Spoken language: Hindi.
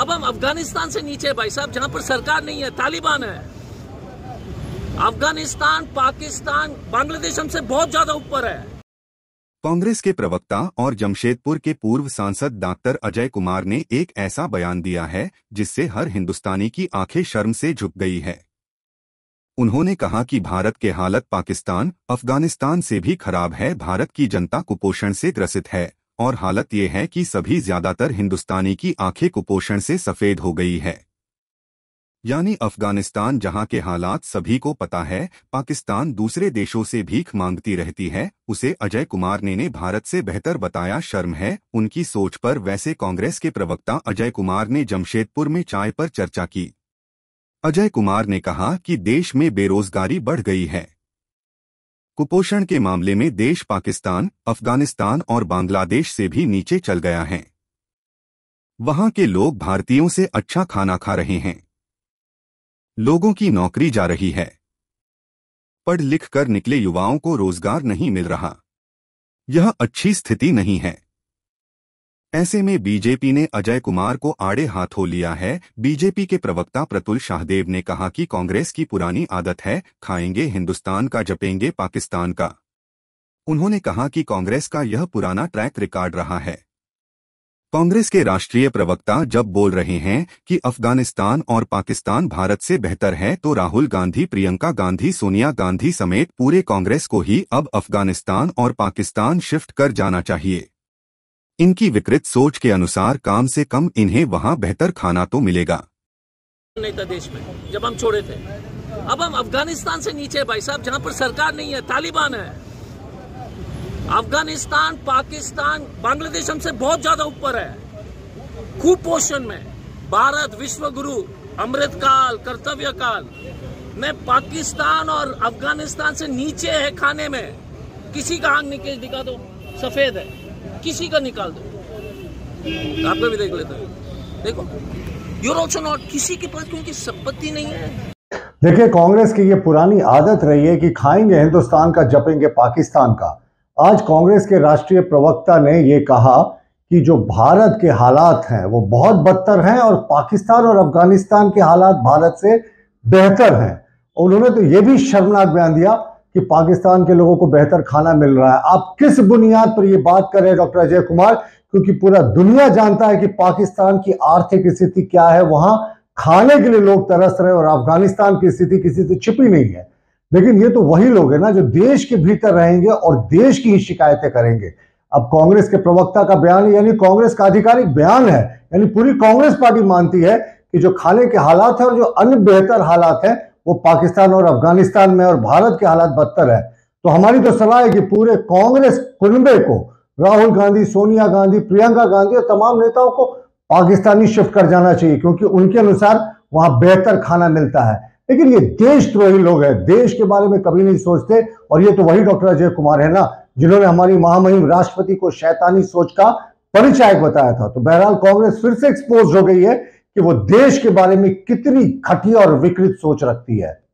अब हम अफगानिस्तान से नीचे भाई साहब जहां पर सरकार नहीं है तालिबान है अफगानिस्तान पाकिस्तान बांग्लादेश हमसे बहुत ज्यादा ऊपर है कांग्रेस के प्रवक्ता और जमशेदपुर के पूर्व सांसद डॉक्टर अजय कुमार ने एक ऐसा बयान दिया है जिससे हर हिंदुस्तानी की आंखें शर्म से झुक गई है उन्होंने कहा कि भारत के हालत पाकिस्तान अफगानिस्तान से भी खराब है भारत की जनता कुपोषण से ग्रसित है और हालत ये है कि सभी ज्यादातर हिंदुस्तानी की आंखें कुपोषण से सफ़ेद हो गई है यानी अफगानिस्तान जहां के हालात सभी को पता है पाकिस्तान दूसरे देशों से भीख मांगती रहती है उसे अजय कुमार ने ने भारत से बेहतर बताया शर्म है उनकी सोच पर वैसे कांग्रेस के प्रवक्ता अजय कुमार ने जमशेदपुर में चाय पर चर्चा की अजय कुमार ने कहा कि देश में बेरोजगारी बढ़ गई है कुपोषण के मामले में देश पाकिस्तान अफगानिस्तान और बांग्लादेश से भी नीचे चल गया है वहां के लोग भारतीयों से अच्छा खाना खा रहे हैं लोगों की नौकरी जा रही है पढ़ लिख कर निकले युवाओं को रोजगार नहीं मिल रहा यह अच्छी स्थिति नहीं है ऐसे में बीजेपी ने अजय कुमार को आड़े हाथों लिया है बीजेपी के प्रवक्ता प्रतुल शाहदेव ने कहा कि कांग्रेस की पुरानी आदत है खाएंगे हिंदुस्तान का जपेंगे पाकिस्तान का उन्होंने कहा कि कांग्रेस का यह पुराना ट्रैक रिकॉर्ड रहा है कांग्रेस के राष्ट्रीय प्रवक्ता जब बोल रहे हैं कि अफगानिस्तान और पाकिस्तान भारत से बेहतर है तो राहुल गांधी प्रियंका गांधी सोनिया गांधी समेत पूरे कांग्रेस को ही अब अफगानिस्तान और पाकिस्तान शिफ्ट कर जाना चाहिए इनकी विकृत सोच के अनुसार काम से कम इन्हें वहाँ बेहतर खाना तो मिलेगा नहीं था देश में जब हम छोड़े थे अब हम अफगानिस्तान से नीचे भाई साहब जहाँ पर सरकार नहीं है तालिबान है अफगानिस्तान पाकिस्तान बांग्लादेश हमसे बहुत ज्यादा ऊपर है खूब पोषण में भारत विश्व गुरु अमृत काल कर्तव्य काल में पाकिस्तान और अफगानिस्तान से नीचे है खाने में किसी का आंग निकल दिखा दो सफेद है किसी का निकाल दो तो आपका भी देख लेते हैं देखो यूर ऑल्सो नॉट किसी के पास क्योंकि संपत्ति नहीं है देखिए कांग्रेस की ये पुरानी आदत रही है कि खाएंगे हिंदुस्तान का जपेंगे पाकिस्तान का आज कांग्रेस के राष्ट्रीय प्रवक्ता ने ये कहा कि जो भारत के हालात हैं वो बहुत बदतर हैं और पाकिस्तान और अफगानिस्तान के हालात भारत से बेहतर हैं उन्होंने तो ये भी शर्मनाक बयान दिया कि पाकिस्तान के लोगों को बेहतर खाना मिल रहा है आप किस बुनियाद पर यह बात कर रहे हैं डॉक्टर अजय कुमार क्योंकि पूरा दुनिया जानता है कि पाकिस्तान की आर्थिक स्थिति क्या है वहां खाने के लिए लोग तरस रहे और अफगानिस्तान की स्थिति किसी से छिपी नहीं है लेकिन ये तो वही लोग हैं ना जो देश के भीतर रहेंगे और देश की ही शिकायतें करेंगे अब कांग्रेस के प्रवक्ता का बयान यानी कांग्रेस का आधिकारिक बयान है यानी पूरी कांग्रेस पार्टी मानती है कि जो खाने के हालात है और जो अन्य बेहतर हालात है वो पाकिस्तान और अफगानिस्तान में और भारत के हालात बदतर है तो हमारी तो सलाह है कि पूरे कांग्रेस कुनबे को राहुल गांधी सोनिया गांधी प्रियंका गांधी और तमाम नेताओं को पाकिस्तानी शिफ्ट कर जाना चाहिए क्योंकि उनके अनुसार वहां बेहतर खाना मिलता है लेकिन ये देशद्रोही तो लोग हैं देश के बारे में कभी नहीं सोचते और ये तो वही डॉक्टर अजय कुमार है ना जिन्होंने हमारी महामहिम राष्ट्रपति को शैतानी सोच का परिचायक बताया था तो बहरहाल कांग्रेस फिर से एक्सपोज हो गई है कि वो देश के बारे में कितनी घटिया और विकृत सोच रखती है